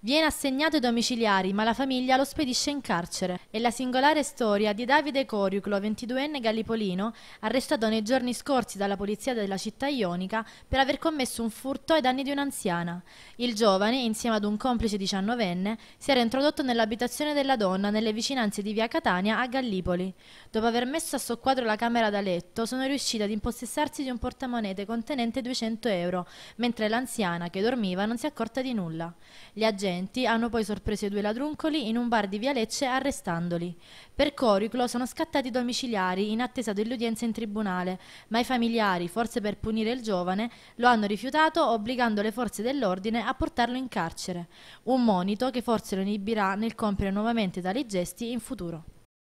Viene assegnato ai domiciliari, ma la famiglia lo spedisce in carcere. È la singolare storia di Davide Coriuclo, 22enne gallipolino, arrestato nei giorni scorsi dalla polizia della città ionica per aver commesso un furto ai danni di un'anziana. Il giovane, insieme ad un complice 19enne, si era introdotto nell'abitazione della donna nelle vicinanze di via Catania a Gallipoli. Dopo aver messo a soqquadro la camera da letto, sono riusciti ad impossessarsi di un portamonete contenente 200 euro, mentre l'anziana, che dormiva, non si è accorta di nulla. Gli agenti agenti hanno poi sorpreso i due ladruncoli in un bar di Via Lecce arrestandoli. Per Coriclo sono scattati i domiciliari in attesa dell'udienza in tribunale, ma i familiari, forse per punire il giovane, lo hanno rifiutato obbligando le forze dell'ordine a portarlo in carcere. Un monito che forse lo inibirà nel compiere nuovamente tali gesti in futuro.